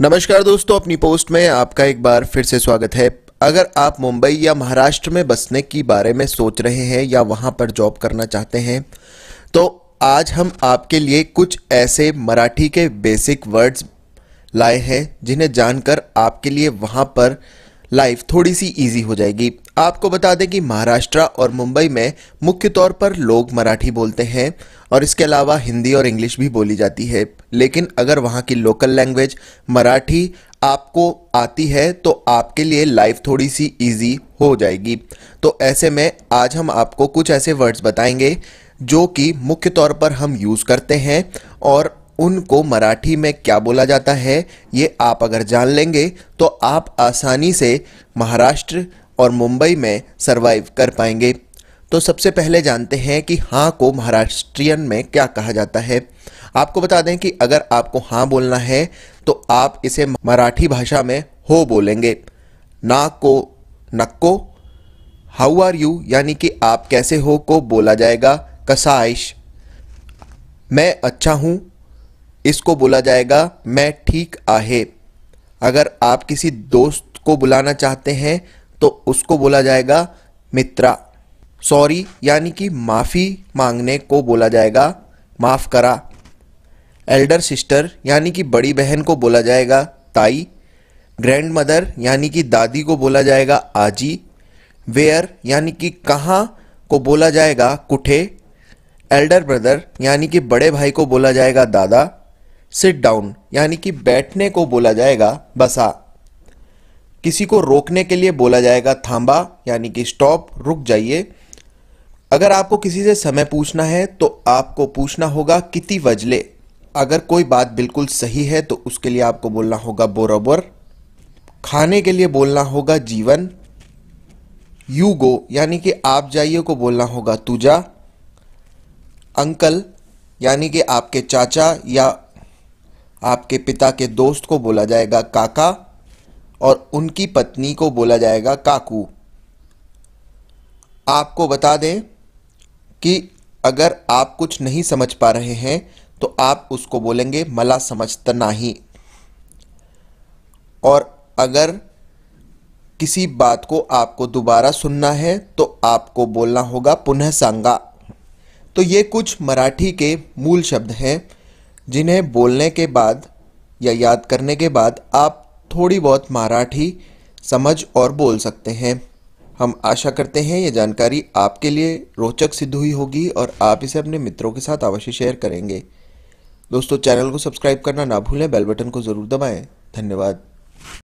नमस्कार दोस्तों अपनी पोस्ट में आपका एक बार फिर से स्वागत है अगर आप मुंबई या महाराष्ट्र में बसने के बारे में सोच रहे हैं या वहां पर जॉब करना चाहते हैं तो आज हम आपके लिए कुछ ऐसे मराठी के बेसिक वर्ड्स लाए हैं जिन्हें जानकर आपके लिए वहां पर लाइफ थोड़ी सी इजी हो जाएगी आपको बता दें कि महाराष्ट्र और मुंबई में मुख्य तौर पर लोग मराठी बोलते हैं और इसके अलावा हिंदी और इंग्लिश भी बोली जाती है लेकिन अगर वहाँ की लोकल लैंग्वेज मराठी आपको आती है तो आपके लिए लाइफ थोड़ी सी इजी हो जाएगी तो ऐसे में आज हम आपको कुछ ऐसे वर्ड्स बताएंगे जो कि मुख्य तौर पर हम यूज़ करते हैं और उनको मराठी में क्या बोला जाता है ये आप अगर जान लेंगे तो आप आसानी से महाराष्ट्र और मुंबई में सरवाइव कर पाएंगे तो सबसे पहले जानते हैं कि हाँ को महाराष्ट्रियन में क्या कहा जाता है आपको बता दें कि अगर आपको हाँ बोलना है तो आप इसे मराठी भाषा में हो बोलेंगे ना को नक्को हाउ आर यू यानी कि आप कैसे हो को बोला जाएगा कसाइश मैं अच्छा हूँ इसको बोला जाएगा मैं ठीक आहे अगर आप किसी दोस्त को बुलाना चाहते हैं तो उसको बोला जाएगा मित्रा सॉरी यानी कि माफ़ी मांगने को बोला जाएगा माफ़ करा एल्डर सिस्टर यानी कि बड़ी बहन को बोला जाएगा ताई ग्रैंड मदर यानी कि दादी को बोला जाएगा आजी वेयर यानी कि कहाँ को बोला जाएगा कुठे एल्डर ब्रदर यानी कि बड़े भाई को बोला जाएगा दादा सिट डाउन यानी कि बैठने को बोला जाएगा बसा हाँ। किसी को रोकने के लिए बोला जाएगा थांबा यानी कि स्टॉप रुक जाइए अगर आपको किसी से समय पूछना है तो आपको पूछना होगा किति वजले अगर कोई बात बिल्कुल सही है तो उसके लिए आपको बोलना होगा बोरोबर खाने के लिए बोलना होगा जीवन यू गो यानी कि आप जाइए को बोलना होगा तुजा अंकल यानी कि आपके चाचा या आपके पिता के दोस्त को बोला जाएगा काका और उनकी पत्नी को बोला जाएगा काकू आपको बता दें कि अगर आप कुछ नहीं समझ पा रहे हैं तो आप उसको बोलेंगे मला समझता नहीं और अगर किसी बात को आपको दोबारा सुनना है तो आपको बोलना होगा पुनः सांगा तो ये कुछ मराठी के मूल शब्द हैं जिन्हें बोलने के बाद या याद करने के बाद आप थोड़ी बहुत मराठी समझ और बोल सकते हैं हम आशा करते हैं ये जानकारी आपके लिए रोचक सिद्ध हुई होगी और आप इसे अपने मित्रों के साथ अवश्य शेयर करेंगे दोस्तों चैनल को सब्सक्राइब करना ना भूलें बेल बटन को ज़रूर दबाएं धन्यवाद